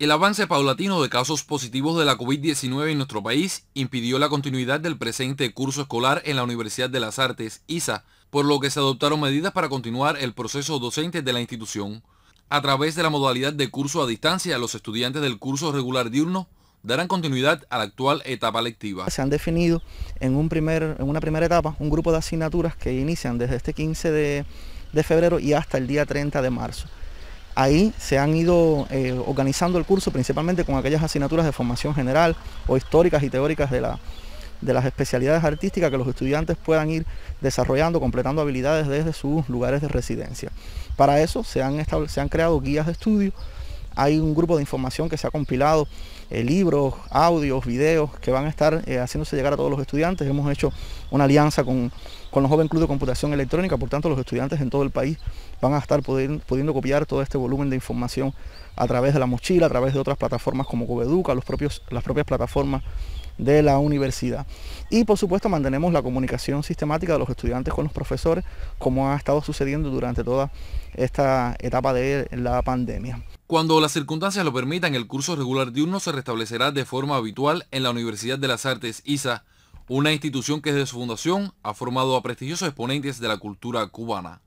El avance paulatino de casos positivos de la COVID-19 en nuestro país impidió la continuidad del presente curso escolar en la Universidad de las Artes, ISA, por lo que se adoptaron medidas para continuar el proceso docente de la institución. A través de la modalidad de curso a distancia, los estudiantes del curso regular diurno darán continuidad a la actual etapa lectiva. Se han definido en, una primera etapa un grupo de asignaturas que inician desde este 15 de febrero y hasta el día 30 de marzo. Ahí se han ido eh, organizando el curso principalmente con aquellas asignaturas de formación general o históricas y teóricas de, las especialidades artísticas que los estudiantes puedan ir desarrollando, completando habilidades desde sus lugares de residencia. Para eso se han creado guías de estudio hay un grupo de información que se ha compilado, eh, libros, audios, videos que van a estar eh, haciéndose llegar a todos los estudiantes. Hemos hecho una alianza con, los Joven Club de Computación Electrónica, por tanto los estudiantes en todo el país van a estar pudiendo copiar todo este volumen de información a través de la mochila, a través de otras plataformas como Coveduca, los propios, las propias plataformas de la universidad. Y por supuesto mantenemos la comunicación sistemática de los estudiantes con los profesores, como ha estado sucediendo durante toda esta etapa de la pandemia. Cuando las circunstancias lo permitan, el curso regular diurno se restablecerá de forma habitual en la Universidad de las Artes ISA, una institución que desde su fundación ha formado a prestigiosos exponentes de la cultura cubana.